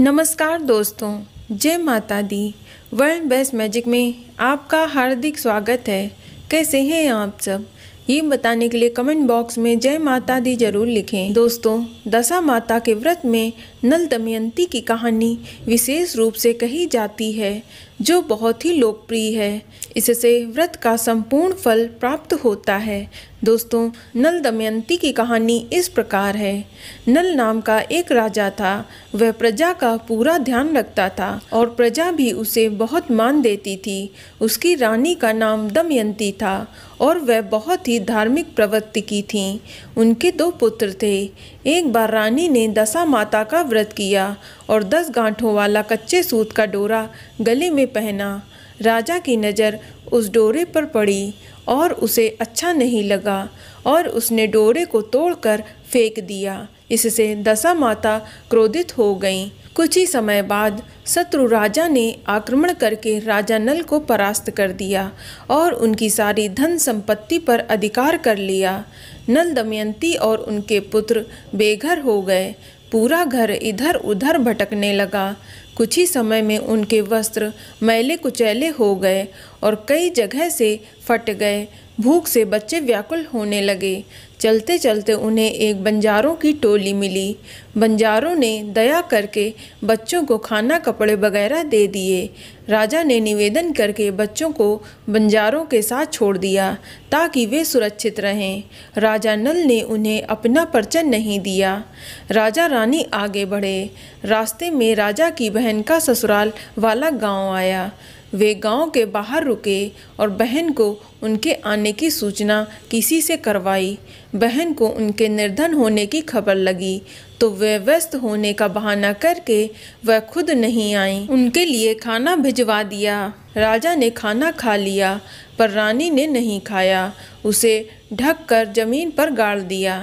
नमस्कार दोस्तों जय माता दी वर्ल्ड बेस्ट मैजिक में आपका हार्दिक स्वागत है कैसे हैं आप सब ये बताने के लिए कमेंट बॉक्स में जय माता दी जरूर लिखें दोस्तों दशा माता के व्रत में नल दमयंती की कहानी विशेष रूप से कही जाती है जो बहुत ही लोकप्रिय है इससे व्रत का संपूर्ण फल प्राप्त होता है दोस्तों नल दमयंती की कहानी इस प्रकार है नल नाम का एक राजा था वह प्रजा का पूरा ध्यान रखता था और प्रजा भी उसे बहुत मान देती थी उसकी रानी का नाम दमयंती था और वह बहुत ही धार्मिक प्रवृत्ति की थी उनके दो पुत्र थे एक बार रानी ने दशा माता का व्रत किया और दस गांठों वाला कच्चे सूत का डोरा गले में पहना राजा की नज़र उस डोरे पर पड़ी और उसे अच्छा नहीं लगा और उसने डोरे को तोड़कर फेंक दिया इससे दशा माता क्रोधित हो गईं कुछ ही समय बाद शत्रु राजा ने आक्रमण करके राजा नल को परास्त कर दिया और उनकी सारी धन संपत्ति पर अधिकार कर लिया नल दमयंती और उनके पुत्र बेघर हो गए पूरा घर इधर उधर भटकने लगा कुछ ही समय में उनके वस्त्र मैले कुचैले हो गए और कई जगह से फट गए भूख से बच्चे व्याकुल होने लगे चलते चलते उन्हें एक बंजारों की टोली मिली बंजारों ने दया करके बच्चों को खाना कपड़े वगैरह दे दिए राजा ने निवेदन करके बच्चों को बंजारों के साथ छोड़ दिया ताकि वे सुरक्षित रहें राजा नल ने उन्हें अपना परचन नहीं दिया राजा रानी आगे बढ़े रास्ते में राजा की बहन का ससुराल वाला गांव आया वे गांव के बाहर रुके और बहन को उनके आने की सूचना किसी से करवाई बहन को उनके निर्धन होने की खबर लगी तो वे व्यस्त होने का बहाना करके वह खुद नहीं आई उनके लिए खाना भिजवा दिया राजा ने खाना खा लिया पर रानी ने नहीं खाया उसे ढक कर जमीन पर गाड़ दिया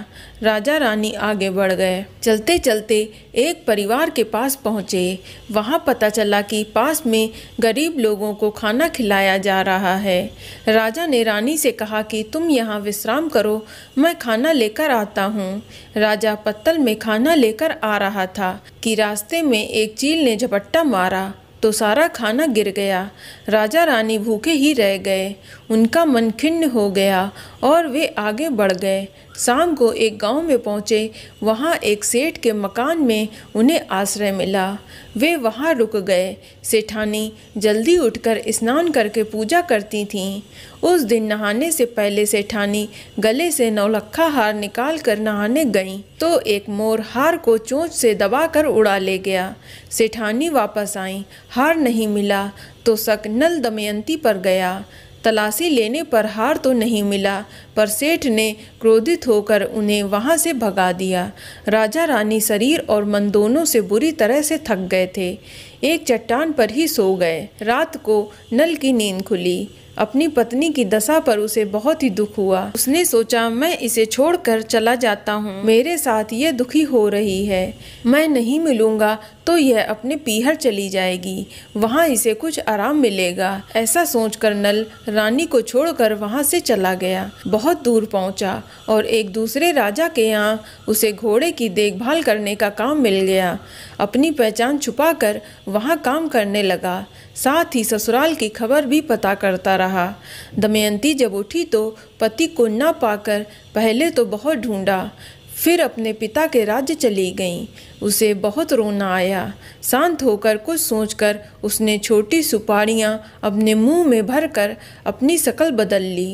राजा रानी आगे बढ़ गए चलते चलते एक परिवार के पास पहुँचे वहाँ पता चला कि पास में गरीब लोगों को खाना खिलाया जा रहा है राजा ने रानी से कहा कि तुम यहाँ विश्राम करो मैं खाना लेकर आता हूँ राजा पत्तल में खाना लेकर आ रहा था कि रास्ते में एक चील ने झपट्टा मारा तो सारा खाना गिर गया राजा रानी भूखे ही रह गए उनका मन खिन्न हो गया और वे आगे बढ़ गए शाम को एक गांव में पहुंचे वहां एक सेठ के मकान में उन्हें आश्रय मिला वे वहां रुक गए सेठानी जल्दी उठकर स्नान करके पूजा करती थीं उस दिन नहाने से पहले सेठानी गले से नौलखा हार निकाल कर नहाने गईं तो एक मोर हार को चोंच से दबाकर उड़ा ले गया सेठानी वापस आईं हार नहीं मिला तो शक नल दमयंती पर गया तलाशी लेने पर हार तो नहीं मिला पर सेठ ने क्रोधित होकर उन्हें वहां से भगा दिया राजा रानी शरीर और मन दोनों से बुरी तरह से थक गए थे एक चट्टान पर ही सो गए रात को नल की नींद खुली अपनी पत्नी की दशा पर उसे बहुत ही दुख हुआ उसने सोचा मैं इसे छोड़कर चला जाता हूँ मेरे साथ ये दुखी हो रही है मैं नहीं मिलूंगा तो यह अपने पीहर चली जाएगी वहाँ इसे कुछ आराम मिलेगा ऐसा सोचकर नल रानी को छोड़कर वहाँ से चला गया बहुत दूर पहुँचा और एक दूसरे राजा के यहाँ उसे घोड़े की देखभाल करने का काम मिल गया अपनी पहचान छुपाकर वहाँ काम करने लगा साथ ही ससुराल की खबर भी पता करता रहा दमयंती जब उठी तो पति को न पाकर पहले तो बहुत ढूंढा फिर अपने पिता के राज्य चली गई उसे बहुत रोना आया शांत होकर कुछ सोचकर उसने छोटी सुपारियाँ अपने मुंह में भरकर अपनी शकल बदल ली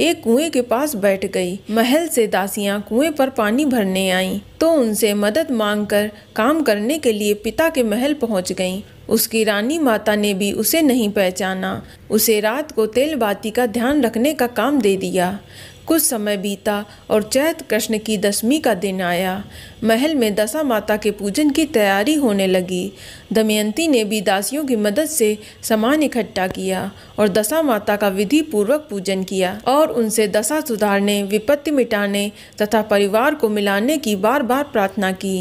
एक कुएं के पास बैठ गई महल से दासियां कुएं पर पानी भरने आईं तो उनसे मदद मांगकर काम करने के लिए पिता के महल पहुंच गईं उसकी रानी माता ने भी उसे नहीं पहचाना उसे रात को तेल बाती का ध्यान रखने का काम दे दिया कुछ समय बीता और चैत कृष्ण की दसवीं का दिन आया महल में दशा माता के पूजन की तैयारी होने लगी दमयंती ने भी दासियों की मदद से सामान इकट्ठा किया और दशा माता का विधि पूर्वक पूजन किया और उनसे दशा सुधारने विपत्ति मिटाने तथा परिवार को मिलाने की बार बार प्रार्थना की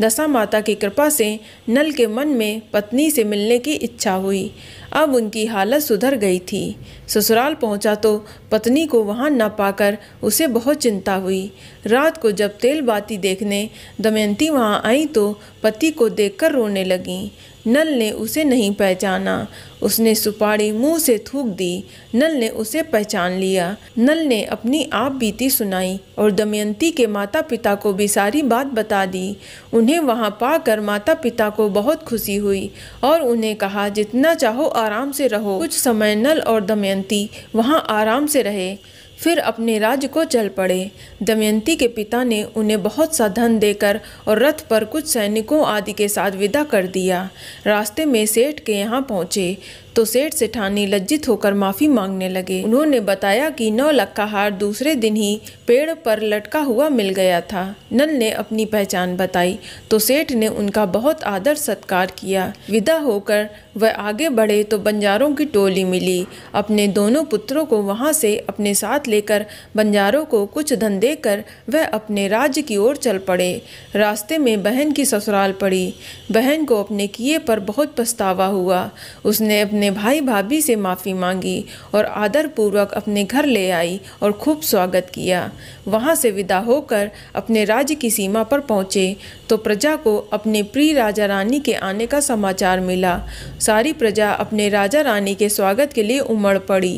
दशा माता की कृपा से नल के मन में पत्नी से मिलने की इच्छा हुई अब उनकी हालत सुधर गई थी ससुराल पहुंचा तो पत्नी को वहां न पाकर उसे बहुत चिंता हुई रात को जब तेल बाती देखने दमयंती वहाँ आई तो पति को देखकर रोने लगी नल ने उसे नहीं पहचाना उसने सुपारी मुंह से थूक दी नल ने उसे पहचान लिया नल ने अपनी आप बीती सुनाई और दमयंती के माता पिता को भी सारी बात बता दी उन्हें वहां पाकर माता पिता को बहुत खुशी हुई और उन्हें कहा जितना चाहो आराम से रहो कुछ समय नल और दमयंती वहां आराम से रहे फिर अपने राज्य को चल पड़े दमयंती के पिता ने उन्हें बहुत सा धन देकर और रथ पर कुछ सैनिकों आदि के साथ विदा कर दिया रास्ते में सेठ के यहाँ पहुँचे तो सेठ सेठानी लज्जित होकर माफ़ी मांगने लगे उन्होंने बताया कि नौ लक्का हार दूसरे दिन ही पेड़ पर लटका हुआ मिल गया था नल ने अपनी पहचान बताई तो सेठ ने उनका बहुत आदर सत्कार किया विदा होकर वह आगे बढ़े तो बंजारों की टोली मिली अपने दोनों पुत्रों को वहाँ से अपने साथ साथ लेकर बंजारों को कुछ धन देकर वह अपने राज्य की ओर चल पड़े रास्ते में बहन की ससुराल पड़ी बहन को अपने किए पर बहुत पछतावा हुआ उसने अपने भाई भाभी से माफ़ी मांगी और आदरपूर्वक अपने घर ले आई और खूब स्वागत किया वहाँ से विदा होकर अपने राज्य की सीमा पर पहुँचे तो प्रजा को अपने प्रिय राजा रानी के आने का समाचार मिला सारी प्रजा अपने राजा रानी के स्वागत के लिए उमड़ पड़ी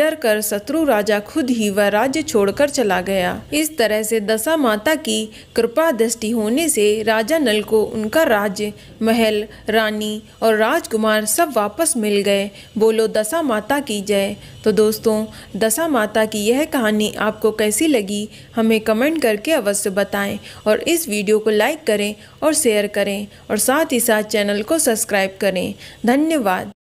डर कर शत्रु राजा खुद खुद ही वह राज्य छोड़कर चला गया इस तरह से दशा माता की कृपा दृष्टि होने से राजा नल को उनका राज्य महल रानी और राजकुमार सब वापस मिल गए बोलो दशा माता की जय तो दोस्तों दशा माता की यह कहानी आपको कैसी लगी हमें कमेंट करके अवश्य बताएं और इस वीडियो को लाइक करें और शेयर करें और साथ ही साथ चैनल को सब्सक्राइब करें धन्यवाद